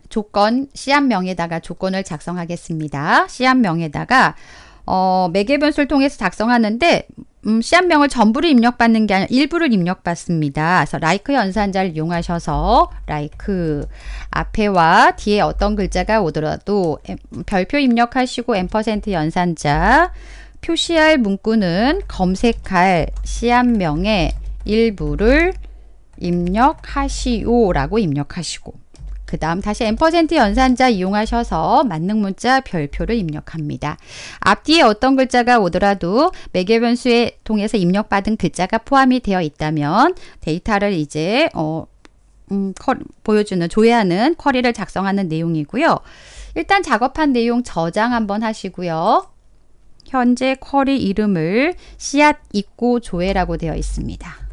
조건 시합명에다가 조건을 작성하겠습니다. 시합명에다가 어, 매개 변수를 통해서 작성하는데 음, 시한명을 전부를 입력받는 게 아니라 일부를 입력받습니다. 그래서 like 연산자를 이용하셔서 like 앞에와 뒤에 어떤 글자가 오더라도 별표 입력하시고 M% 연산자 표시할 문구는 검색할 시한명의 일부를 입력하시오라고 입력하시고 그 다음 다시 n% 연산자 이용하셔서 만능 문자 별표를 입력합니다. 앞뒤에 어떤 글자가 오더라도 매개 변수에 통해서 입력받은 글자가 포함이 되어 있다면 데이터를 이제 어, 음, 커, 보여주는 조회하는 쿼리를 작성하는 내용이고요. 일단 작업한 내용 저장 한번 하시고요. 현재 쿼리 이름을 씨앗 입고 조회라고 되어 있습니다.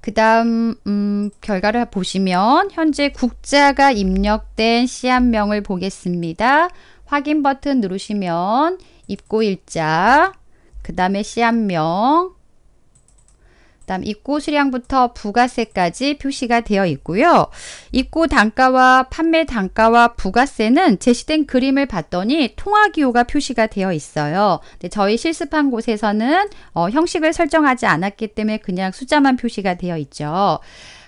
그 다음 음, 결과를 보시면 현재 국자가 입력된 시앗명을 보겠습니다. 확인 버튼 누르시면 입고일자, 그 다음에 씨앗명, 다음 입고 수량부터 부가세까지 표시가 되어 있고요. 입고 단가와 판매 단가와 부가세는 제시된 그림을 봤더니 통화기호가 표시가 되어 있어요. 저희 실습한 곳에서는 어, 형식을 설정하지 않았기 때문에 그냥 숫자만 표시가 되어 있죠.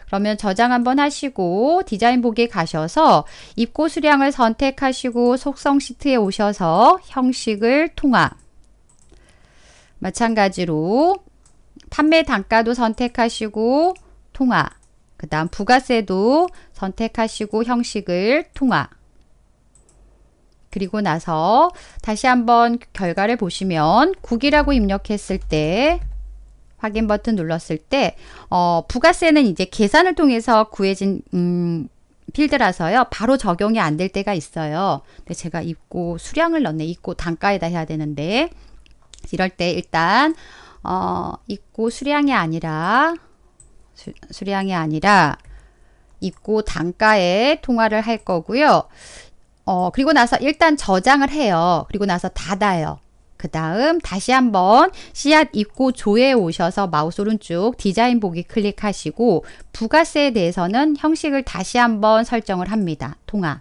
그러면 저장 한번 하시고 디자인 보기 가셔서 입고 수량을 선택하시고 속성 시트에 오셔서 형식을 통합 마찬가지로 판매 단가도 선택하시고 통화 그 다음 부가세도 선택하시고 형식을 통화 그리고 나서 다시 한번 결과를 보시면 국이라고 입력했을 때 확인 버튼 눌렀을 때 어, 부가세는 이제 계산을 통해서 구해진 음, 필드라서요. 바로 적용이 안 될 때가 있어요. 근데 제가 입고 수량을 넣네. 입고 단가에다 해야 되는데 이럴 때 일단 어, 입고 수량이 아니라 수, 수량이 아니라 입고 단가에 통화를 할 거고요. 어, 그리고 나서 일단 저장을 해요. 그리고 나서 닫아요. 그 다음 다시 한번 씨앗 입고 조에 오셔서 마우스 오른쪽 디자인 보기 클릭하시고 부가세에 대해서는 형식을 다시 한번 설정을 합니다. 통화.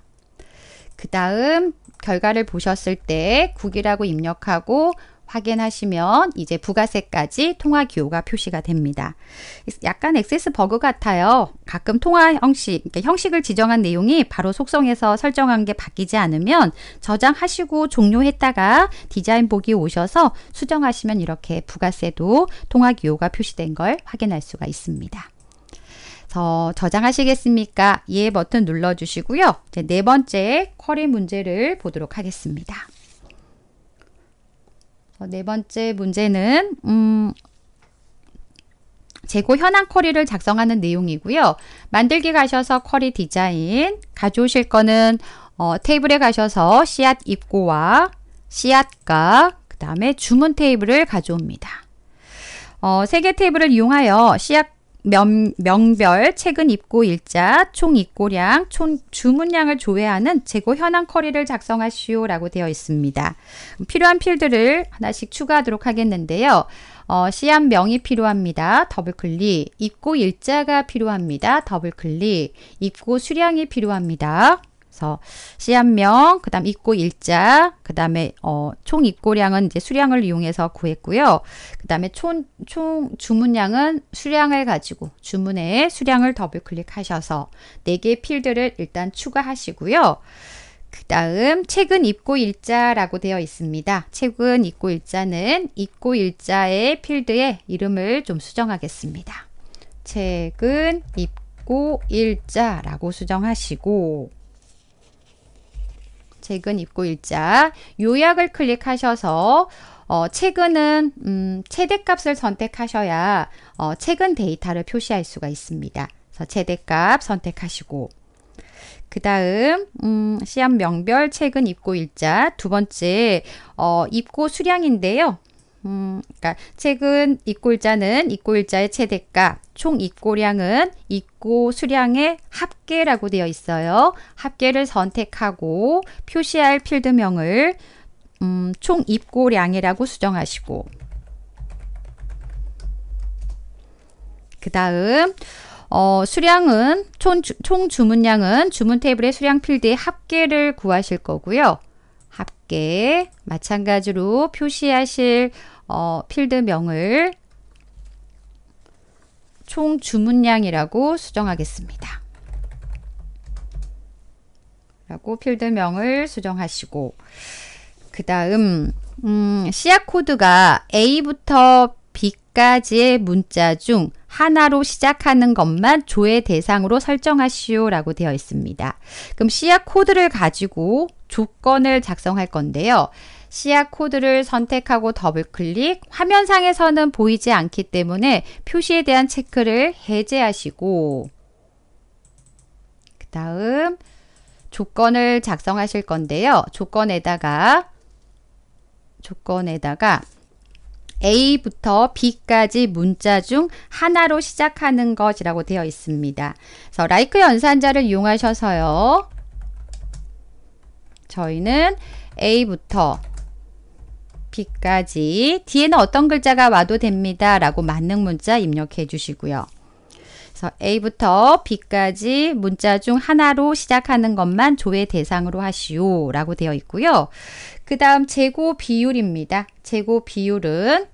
그 다음 결과를 보셨을 때 9이라고 입력하고 확인하시면 이제 부가세까지 통화 기호가 표시가 됩니다. 약간 액세스 버그 같아요. 가끔 통화 형식, 그러니까 형식을 지정한 내용이 바로 속성에서 설정한 게 바뀌지 않으면 저장하시고 종료했다가 디자인 보기 오셔서 수정하시면 이렇게 부가세도 통화 기호가 표시된 걸 확인할 수가 있습니다. 서 저장하시겠습니까? 예 버튼 눌러주시고요. 이제 네 번째 쿼리 문제를 보도록 하겠습니다. 어, 네 번째 문제는 음, 재고 현황 쿼리를 작성하는 내용이고요. 만들기 가셔서 쿼리 디자인 가져오실 거는 어, 테이블에 가셔서 씨앗 입고와 씨앗가 그 다음에 주문 테이블을 가져옵니다. 어, 세 개 테이블을 이용하여 씨앗 명, 명별, 최근 입고 일자, 총 입고량, 총 주문량을 조회하는 재고 현황 커리를 작성하시오 라고 되어 있습니다. 필요한 필드를 하나씩 추가하도록 하겠는데요. 어, 시한 명이 필요합니다. 더블클릭. 입고 일자가 필요합니다. 더블클릭. 입고 수량이 필요합니다. 그래서 씨한 명, 그다음 입고 일자, 그다음에 어, 총 입고량은 이제 수량을 이용해서 구했고요. 그다음에 총, 총 주문량은 수량을 가지고 주문에 수량을 더블 클릭하셔서 네 개의 필드를 일단 추가하시고요. 그 다음 최근 입고 일자라고 되어 있습니다. 최근 입고 일자는 입고 일자의 필드에 이름을 좀 수정하겠습니다. 최근 입고 일자라고 수정하시고 책은 입고일자 요약을 클릭하셔서 어, 최근은 음, 최대값을 선택하셔야 어, 최근 데이터를 표시할 수가 있습니다. 그래서 최대값 선택하시고 그 다음 음, 시합 명별 최근 입고 일자 두 번째 어, 입고 수량인데요. 음, 그러니까 최근 이꼴자는 이꼴자의 최대가총입고량은 입고 수량의 합계라고 되어 있어요. 합계를 선택하고 표시할 필드명을 음, 총 입고량이라고 수정하시고 그 다음 어, 수량은 총, 총 주문량은 주문 테이블의 수량 필드의 합계를 구하실 거고요. 합계 마찬가지로 표시하실 어, 필드명을 총 주문량이라고 수정하겠습니다. 라고 필드명을 수정하시고 그 다음 음, 씨앗 코드가 A부터 B까지의 문자 중 하나로 시작하는 것만 조의 대상으로 설정하시오라고 되어 있습니다. 그럼 씨앗 코드를 가지고 조건을 작성할 건데요. 씨앗 코드를 선택하고 더블 클릭, 화면상에서는 보이지 않기 때문에 표시에 대한 체크를 해제하시고 그 다음 조건을 작성하실 건데요. 조건에다가 조건에다가 A부터 B까지 문자 중 하나로 시작하는 것이라고 되어 있습니다. 그래서 like 연산자를 이용하셔서요. 저희는 A부터 B까지 뒤에는 어떤 글자가 와도 됩니다. 라고 맞는 문자 입력해 주시고요. 그래서 A부터 B까지 문자 중 하나로 시작하는 것만 조회 대상으로 하시오 라고 되어 있고요. 그 다음 재고 비율입니다. 재고 비율은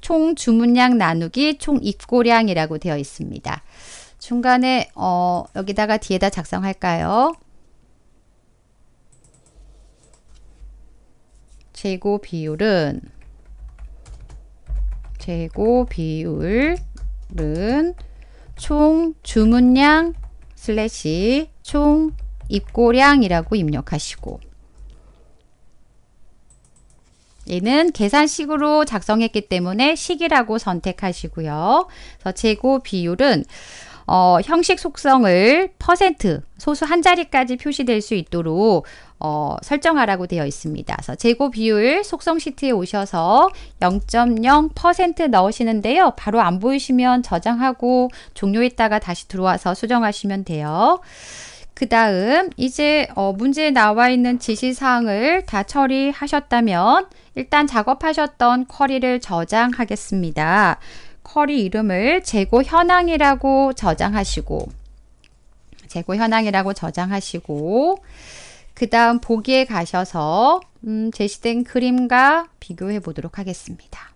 총 주문량 나누기 총 입고량이라고 되어 있습니다. 중간에 어, 여기다가 뒤에다 작성할까요? 재고 비율은 재고 비율은 총 주문량 슬래시 총 입고량이라고 입력하시고 얘는 계산식으로 작성했기 때문에 식이라고 선택하시고요. 그래서 재고 비율은 어, 형식 속성을 퍼센트 소수 한 자리까지 표시될 수 있도록 어, 설정하라고 되어 있습니다. 그래서 재고 비율 속성 시트에 오셔서 0.0% 넣으시는데요. 바로 안 보이시면 저장하고 종료했다가 다시 들어와서 수정하시면 돼요. 그 다음 이제 어, 문제에 나와 있는 지시사항을 다 처리하셨다면 일단 작업하셨던 쿼리를 저장하겠습니다. 쿼리 이름을 재고 현황이라고 저장하시고 재고 현황이라고 저장하시고 그 다음 보기에 가셔서 음, 제시된 그림과 비교해 보도록 하겠습니다.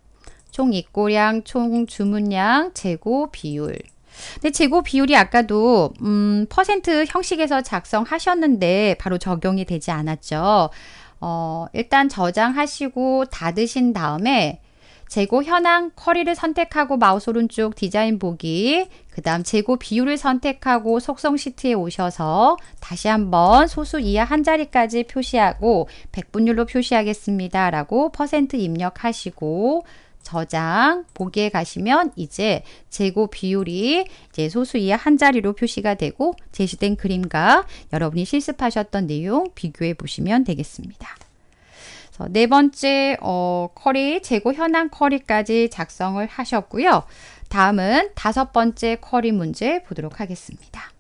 총 입고량, 총 주문량, 재고 비율 근데 재고 비율이 아까도 음, 퍼센트 형식에서 작성하셨는데 바로 적용이 되지 않았죠. 어, 일단 저장하시고 닫으신 다음에 재고 현황 커리를 선택하고 마우스 오른쪽 디자인 보기 그 다음 재고 비율을 선택하고 속성 시트에 오셔서 다시 한번 소수 이하 한 자리까지 표시하고 백분율로 표시하겠습니다 라고 퍼센트 입력하시고 저장 보기에 가시면 이제 재고 비율이 이제 소수 이하 한 자리로 표시가 되고 제시된 그림과 여러분이 실습하셨던 내용 비교해 보시면 되겠습니다. 네 번째 어, 쿼리 재고 현황 쿼리까지 작성을 하셨고요. 다음은 다섯 번째 쿼리 문제 보도록 하겠습니다.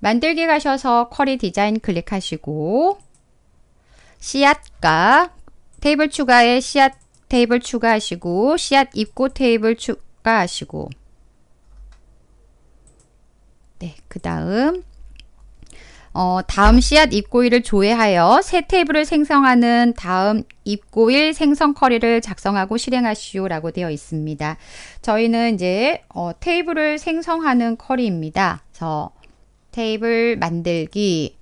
만들기 가셔서 쿼리 디자인 클릭하시고 씨앗과 테이블 추가에 씨앗 테이블 추가하시고 씨앗 입고 테이블 추가하시고 네, 그 다음 어, 다음 씨앗 입고일을 조회하여 새 테이블을 생성하는 다음 입고일 생성 커리를 작성하고 실행하시오라고 되어 있습니다. 저희는 이제 어, 테이블을 생성하는 커리입니다. 그래서 테이블 만들기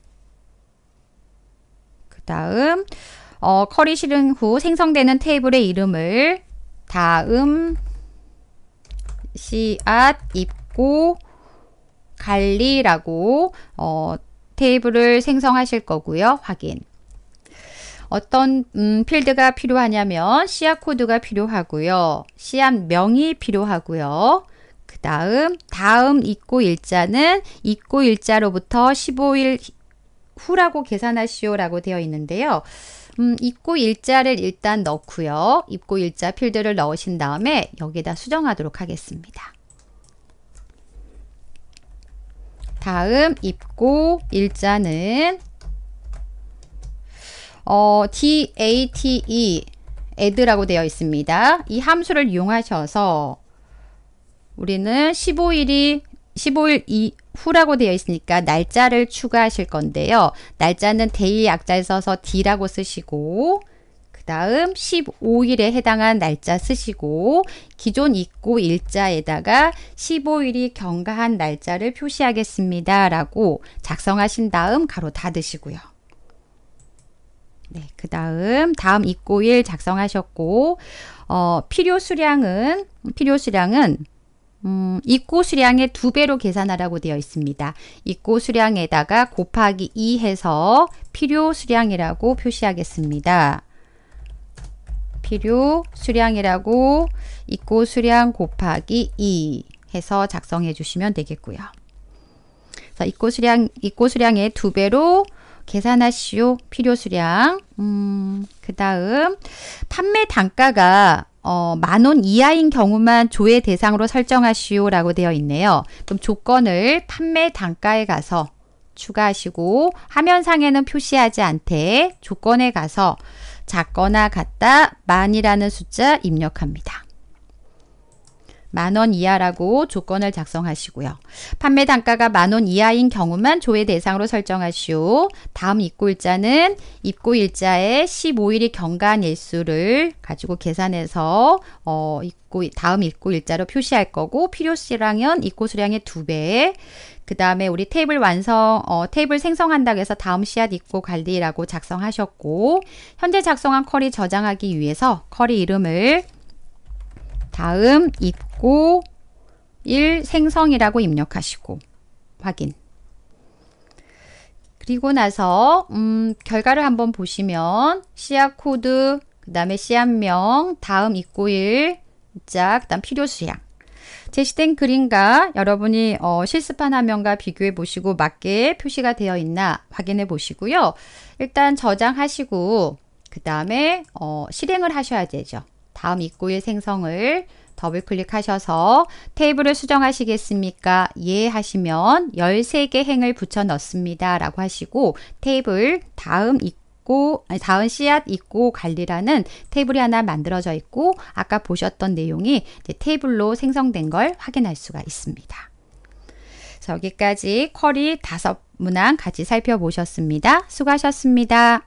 그 다음 어, 커리 실행 후 생성되는 테이블의 이름을 다음 씨앗 입고 관리라고 어, 테이블을 생성하실 거고요. 확인. 어떤 음, 필드가 필요하냐면 씨앗 코드가 필요하고요. 씨앗 명이 필요하고요. 그 다음 다음 입고 일자는 입고 일자로부터 15일 후라고 계산하시오라고 되어 있는데요. 음, 입고 일자를 일단 넣고요. 입고 일자 필드를 넣으신 다음에 여기에다 수정하도록 하겠습니다. 다음 입고 일자는 어, DATE add라고 되어 있습니다. 이 함수를 이용하셔서 우리는 15일이 15일 이후라고 되어 있으니까 날짜를 추가하실 건데요. 날짜는 데이 약자에 써서 D라고 쓰시고 그 다음 15일에 해당한 날짜 쓰시고 기존 입고 일자에다가 15일이 경과한 날짜를 표시하겠습니다. 라고 작성하신 다음 가로 닫으시고요. 네, 그 다음 다음 입고일 작성하셨고 어, 필요 수량은 필요 수량은 음, 입고 수량의 두 배로 계산하라고 되어 있습니다. 입고 수량에다가 곱하기 2 해서 필요 수량이라고 표시하겠습니다. 필요 수량이라고 입고 수량 곱하기 2 해서 작성해 주시면 되겠고요. 자, 있고 수량, 있고 수량의 두 배로 계산하시오. 필요 수량. 음, 그 다음, 판매 단가가 어, 만원 이하인 경우만 조회 대상으로 설정하시오 라고 되어 있네요. 그럼 조건을 판매 단가에 가서 추가하시고 화면상에는 표시하지 않되 조건에 가서 작거나 같다 만이라는 숫자 입력합니다. 만원 이하라고 조건을 작성하시고요. 판매 단가가 만원 이하인 경우만 조회 대상으로 설정하시오. 다음 입고 일자는 입고 일자의 15일이 경과한 일수를 가지고 계산해서 어, 입고, 다음 입고 일자로 표시할 거고 필요 수량은 입고 수량의 두배 그 다음에 우리 테이블 완성, 어, 테이블 생성한다고 해서 다음 씨앗 입고 관리라고 작성하셨고 현재 작성한 쿼리 저장하기 위해서 쿼리 이름을 다음 입고 1 생성이라고 입력하시고 확인 그리고 나서 음, 결과를 한번 보시면 씨앗 코드 그 다음에 씨앗명 다음 입고 일짝 그다음 필요 수량 제시된 그림과 여러분이 어, 실습한 화면과 비교해 보시고 맞게 표시가 되어 있나 확인해 보시고요. 일단 저장하시고 그 다음에 어, 실행을 하셔야 되죠. 다음 입구의 생성을 더블 클릭하셔서 테이블을 수정하시겠습니까? 예 하시면 13개 행을 붙여 넣습니다. 라고 하시고 테이블 다음 입구 있고 아니, 닿은 씨앗 있고 관리라는 테이블이 하나 만들어져 있고 아까 보셨던 내용이 테이블로 생성된 걸 확인할 수가 있습니다. 여기까지 쿼리 다섯 문항 같이 살펴보셨습니다. 수고하셨습니다.